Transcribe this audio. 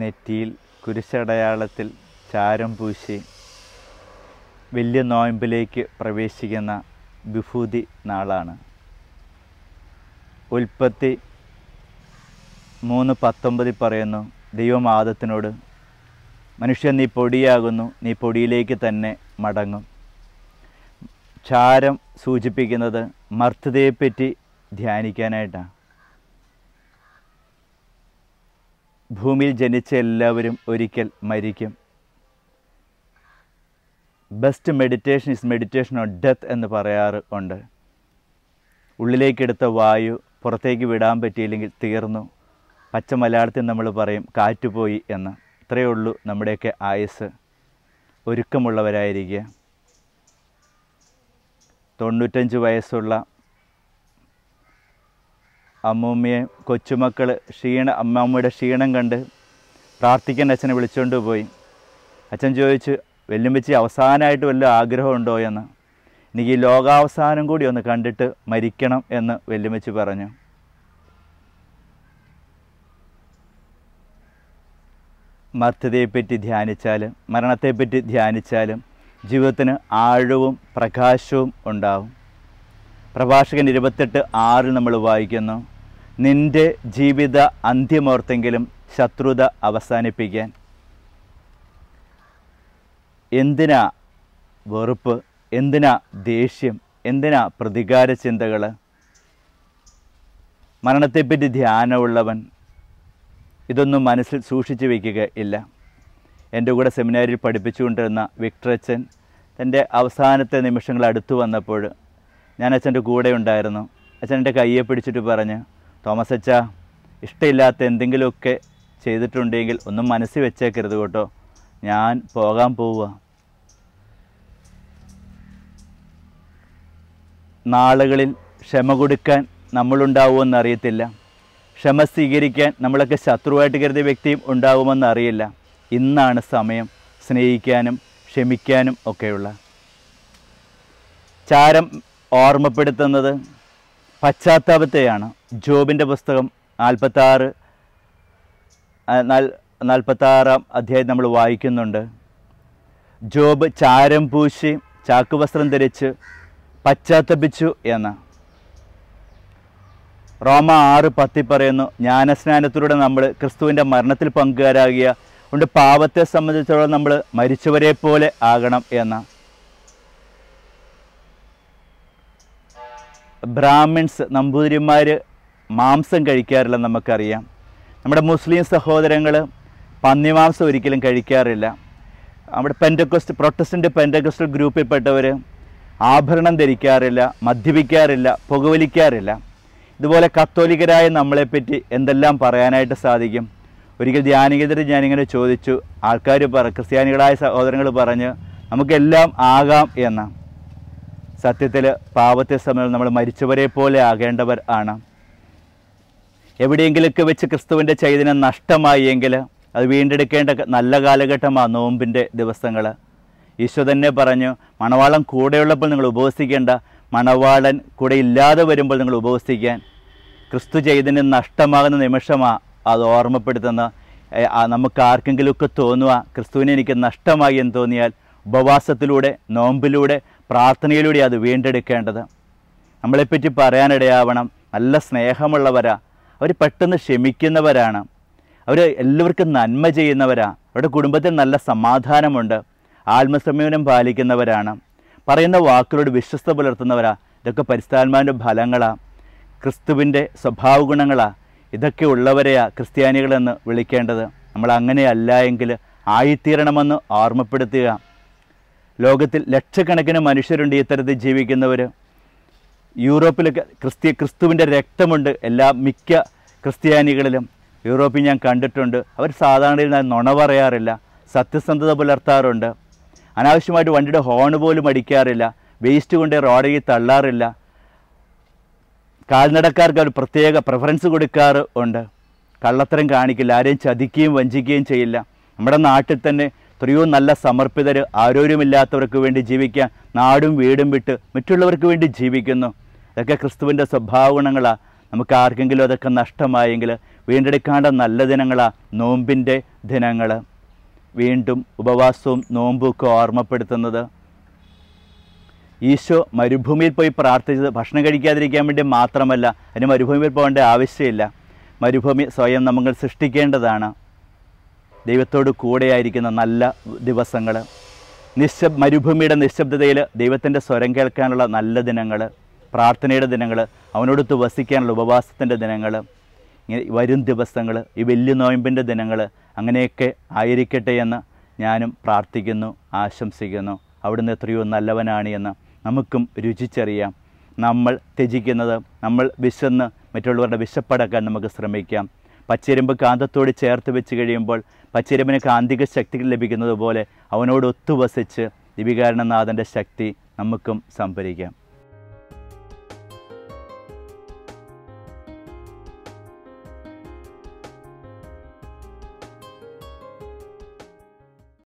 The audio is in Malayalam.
നെറ്റിയിൽ കുരിശടയാളത്തിൽ ചാരം പൂശി വലിയ നോയമ്പിലേക്ക് പ്രവേശിക്കുന്ന വിഭൂതി നാളാണ് ഉൽപ്പത്തി മൂന്ന് പത്തൊമ്പതിൽ പറയുന്നു ദൈവമാദത്തിനോട് മനുഷ്യൻ നീ പൊടിയാകുന്നു നീ പൊടിയിലേക്ക് തന്നെ മടങ്ങും ചാരം സൂചിപ്പിക്കുന്നത് മർത്തതയെപ്പറ്റി ധ്യാനിക്കാനായിട്ടാണ് ഭൂമിയിൽ ജനിച്ച എല്ലാവരും ഒരിക്കൽ മരിക്കും best meditation is meditation on death എന്ന് പറയാറ് ഉണ്ട് ഉള്ളിലേക്കെടുത്ത വായു പുറത്തേക്ക് വിടാൻ പറ്റിയില്ലെങ്കിൽ തീർന്നു പച്ച മലയാളത്തിൽ നമ്മൾ പറയും കാറ്റുപോയി എന്ന് ഇത്രയേ ഉള്ളൂ നമ്മുടെയൊക്കെ ആയുസ് ഒരുക്കമുള്ളവരായിരിക്കുക തൊണ്ണൂറ്റഞ്ച് വയസ്സുള്ള അമ്മൂമ്മയെ കൊച്ചുമക്കൾ ക്ഷീണ അമ്മാമ്മയുടെ ക്ഷീണം കണ്ട് പ്രാർത്ഥിക്കാൻ അച്ഛനെ വിളിച്ചുകൊണ്ട് പോയി അച്ഛൻ ചോദിച്ചു വെല്ലുമ്പിച്ച് അവസാനമായിട്ട് വല്ല ആഗ്രഹമുണ്ടോ എന്ന് എനിക്ക് ഈ ലോകാവസാനം കൂടി ഒന്ന് കണ്ടിട്ട് മരിക്കണം എന്ന് വെല്ലുമ്പിച്ച് പറഞ്ഞു മർത്തതയെപ്പറ്റി ധ്യാനിച്ചാലും മരണത്തെപ്പറ്റി ധ്യാനിച്ചാലും ജീവിതത്തിന് ആഴവും പ്രകാശവും ഉണ്ടാവും പ്രഭാഷകൻ ഇരുപത്തെട്ട് ആറിൽ നമ്മൾ വായിക്കുന്നു നിൻ്റെ ജീവിത അന്ത്യമോർത്തെങ്കിലും ശത്രുത അവസാനിപ്പിക്കാൻ എന്തിനാ വെറുപ്പ് എന്തിനാ ദേഷ്യം എന്തിനാ പ്രതികാര ചിന്തകൾ മരണത്തെപ്പറ്റി ധ്യാനമുള്ളവൻ ഇതൊന്നും മനസ്സിൽ സൂക്ഷിച്ചു വയ്ക്കുക ഇല്ല എൻ്റെ കൂടെ സെമിനാരിൽ പഠിപ്പിച്ചുകൊണ്ടിരുന്ന വിക്ടറച്ചൻ തൻ്റെ അവസാനത്തെ നിമിഷങ്ങൾ അടുത്തു വന്നപ്പോൾ ഞാൻ അച്ഛൻ്റെ കൂടെ ഉണ്ടായിരുന്നു അച്ഛൻ എൻ്റെ കയ്യെ പിടിച്ചിട്ട് പറഞ്ഞ് തോമസ് അച്ഛ ഇഷ്ടമില്ലാത്ത എന്തെങ്കിലുമൊക്കെ ചെയ്തിട്ടുണ്ടെങ്കിൽ ഒന്നും മനസ്സിൽ വെച്ചേക്കരുത് കേട്ടോ ഞാൻ പോകാൻ പോവുക നാളുകളിൽ ക്ഷമ കൊടുക്കാൻ നമ്മളുണ്ടാവുമെന്ന് അറിയത്തില്ല ക്ഷമ സ്വീകരിക്കാൻ നമ്മളൊക്കെ ശത്രുവായിട്ട് കരുതിയ വ്യക്തിയും ഉണ്ടാവുമെന്ന് അറിയില്ല ഇന്നാണ് സമയം സ്നേഹിക്കാനും ക്ഷമിക്കാനും ഒക്കെയുള്ള ചാരം ഓർമ്മപ്പെടുത്തുന്നത് പശ്ചാത്താപത്തെയാണ് ജോബിൻ്റെ പുസ്തകം നാൽപ്പത്താറ് നാൽപ്പത്താറാം അധ്യായം നമ്മൾ വായിക്കുന്നുണ്ട് ജോബ് ചാരം പൂശി ചാക്കുവസ്ത്രം ധരിച്ച് പശ്ചാത്തപിച്ചു എന്ന് റോമ ആറ് പത്തി പറയുന്നു ജ്ഞാനസ്നാനത്തിലൂടെ നമ്മൾ ക്രിസ്തുവിൻ്റെ മരണത്തിൽ പങ്കുകാരാകിയ കൊണ്ട് പാവത്തെ സംബന്ധിച്ചോളം നമ്മൾ മരിച്ചവരെ പോലെ ആകണം എന്നാണ് ബ്രാഹ്മിൺസ് നമ്പൂതിരിമാർ മാംസം കഴിക്കാറില്ല നമുക്കറിയാം നമ്മുടെ മുസ്ലിം സഹോദരങ്ങൾ മാംസം ഒരിക്കലും കഴിക്കാറില്ല നമ്മുടെ പെൻറ്റക്കോസ്റ്റ് പ്രൊട്ടസ്റ്റൻ്റ് പെൻറ്റക്കോസ്റ്റൽ ഗ്രൂപ്പിൽപ്പെട്ടവർ ആഭരണം ധരിക്കാറില്ല മദ്യപിക്കാറില്ല പുകവലിക്കാറില്ല ഇതുപോലെ കത്തോലിക്കരായ നമ്മളെപ്പറ്റി എന്തെല്ലാം പറയാനായിട്ട് സാധിക്കും ഒരിക്കൽ ധ്യാനികതരെ ഞാനിങ്ങനെ ചോദിച്ചു ആൾക്കാർ പറ ക്രിസ്ത്യാനികളായ സഹോദരങ്ങൾ പറഞ്ഞ് നമുക്കെല്ലാം ആകാം എന്നാണ് സത്യത്തിൽ പാപത്തെ സമയം നമ്മൾ മരിച്ചവരെ പോലെ ആകേണ്ടവർ ആണ് എവിടെയെങ്കിലൊക്കെ വെച്ച് ക്രിസ്തുവിൻ്റെ ചൈതന്യം നഷ്ടമായി എങ്കിൽ അത് വീണ്ടെടുക്കേണ്ട നല്ല കാലഘട്ടമാണ് നോമ്പിൻ്റെ ദിവസങ്ങൾ ഈശോ തന്നെ പറഞ്ഞു മണവാളം കൂടെയുള്ളപ്പോൾ നിങ്ങൾ ഉപവസിക്കേണ്ട മണവാളൻ കൂടെ ഇല്ലാതെ വരുമ്പോൾ നിങ്ങൾ ഉപവസിക്കാൻ ക്രിസ്തു ചൈതന്യം നഷ്ടമാകുന്ന നിമിഷമാണ് അത് ഓർമ്മപ്പെടുത്തുന്ന നമുക്ക് ആർക്കെങ്കിലുമൊക്കെ തോന്നുക ക്രിസ്തുവിനെ എനിക്ക് നഷ്ടമായി എന്ന് തോന്നിയാൽ ഉപവാസത്തിലൂടെ നോമ്പിലൂടെ പ്രാർത്ഥനയിലൂടെ അത് വീണ്ടെടുക്കേണ്ടത് നമ്മളെപ്പറ്റി പറയാനിടയാവണം നല്ല സ്നേഹമുള്ളവരാ അവർ പെട്ടെന്ന് ക്ഷമിക്കുന്നവരാണ് അവർ എല്ലാവർക്കും നന്മ ചെയ്യുന്നവരാ അവരുടെ കുടുംബത്തിൽ നല്ല സമാധാനമുണ്ട് ആത്മസംയമനം പാലിക്കുന്നവരാണ് പറയുന്ന വാക്കുകളോട് വിശ്വസ്ത പുലർത്തുന്നവരാ ഇതൊക്കെ പരിസ്ഥാന്മാരുടെ ഫലങ്ങളാണ് ക്രിസ്തുവിൻ്റെ സ്വഭാവ ഗുണങ്ങളാണ് ഇതൊക്കെ ഉള്ളവരെയാ ക്രിസ്ത്യാനികളെന്ന് വിളിക്കേണ്ടത് നമ്മൾ അങ്ങനെയല്ല എങ്കിൽ ആയിത്തീരണമെന്ന് ഓർമ്മപ്പെടുത്തുക ലോകത്തിൽ ലക്ഷക്കണക്കിന് മനുഷ്യരുണ്ട് ഇത്തരത്തിൽ ജീവിക്കുന്നവർ യൂറോപ്പിലൊക്കെ ക്രിസ്ത്യ ക്രിസ്തുവിൻ്റെ രക്തമുണ്ട് എല്ലാ മിക്ക ക്രിസ്ത്യാനികളിലും യൂറോപ്പിൽ ഞാൻ കണ്ടിട്ടുണ്ട് അവർ സാധാരണയിൽ ഞാൻ നുണ പറയാറില്ല സത്യസന്ധത പുലർത്താറുണ്ട് അനാവശ്യമായിട്ട് വണ്ടിയുടെ ഹോൺ പോലും അടിക്കാറില്ല വേസ്റ്റ് കൊണ്ട് റോഡിൽ തള്ളാറില്ല കാൽനടക്കാർക്ക് അവർ പ്രത്യേക പ്രിഫറൻസ് കൊടുക്കാറ് ഉണ്ട് കള്ളത്തരം കാണിക്കില്ല ആരെയും ചതിക്കുകയും വഞ്ചിക്കുകയും ചെയ്യില്ല നമ്മുടെ നാട്ടിൽ തന്നെ എത്രയോ നല്ല സമർപ്പിതർ ആരോരുമില്ലാത്തവർക്ക് വേണ്ടി ജീവിക്കാൻ നാടും വീടും വിട്ട് മറ്റുള്ളവർക്ക് വേണ്ടി ജീവിക്കുന്നു അതൊക്കെ ക്രിസ്തുവിൻ്റെ സ്വഭാവ ഗുണങ്ങളാണ് നമുക്ക് ആർക്കെങ്കിലും അതൊക്കെ നഷ്ടമായെങ്കിൽ വീണ്ടെടുക്കാണ്ട നല്ല ദിനങ്ങളാണ് നോമ്പിൻ്റെ ദിനങ്ങൾ വീണ്ടും ഉപവാസവും നോമ്പും ഒക്കെ ഓർമ്മപ്പെടുത്തുന്നത് ഈശോ മരുഭൂമിയിൽ പോയി പ്രാർത്ഥിച്ചത് ഭക്ഷണം കഴിക്കാതിരിക്കാൻ വേണ്ടി മാത്രമല്ല അതിന് മരുഭൂമിയിൽ പോകേണ്ട ആവശ്യമില്ല മരുഭൂമി സ്വയം നമ്മൾ സൃഷ്ടിക്കേണ്ടതാണ് ദൈവത്തോട് കൂടെയായിരിക്കുന്ന നല്ല ദിവസങ്ങൾ നിശബ് മരുഭൂമിയുടെ നിശബ്ദതയിൽ ദൈവത്തിൻ്റെ സ്വരം കേൾക്കാനുള്ള നല്ല ദിനങ്ങൾ പ്രാർത്ഥനയുടെ ദിനങ്ങൾ അവനോടൊത്ത് വസിക്കാനുള്ള ഉപവാസത്തിൻ്റെ ദിനങ്ങൾ വരും ദിവസങ്ങൾ ഈ വലിയ നോയമ്പിൻ്റെ ദിനങ്ങൾ അങ്ങനെയൊക്കെ ആയിരിക്കട്ടെ എന്ന് ഞാനും പ്രാർത്ഥിക്കുന്നു ആശംസിക്കുന്നു അവിടുന്ന് എത്രയോ നല്ലവനാണ് എന്ന് നമുക്കും രുചിച്ചറിയാം നമ്മൾ ത്യജിക്കുന്നത് നമ്മൾ വിശന്ന് മറ്റുള്ളവരുടെ വിശപ്പടക്കാൻ നമുക്ക് ശ്രമിക്കാം പച്ചരുമ്പ് കാന്തത്തോട് ചേർത്ത് വെച്ച് കഴിയുമ്പോൾ പച്ചരുമ്പിന് കാന്തിക ശക്തികൾ ലഭിക്കുന്നത് പോലെ അവനോട് ഒത്തുവസിച്ച് ദിവികാരണനാഥൻ്റെ ശക്തി നമുക്കും സംഭരിക്കാം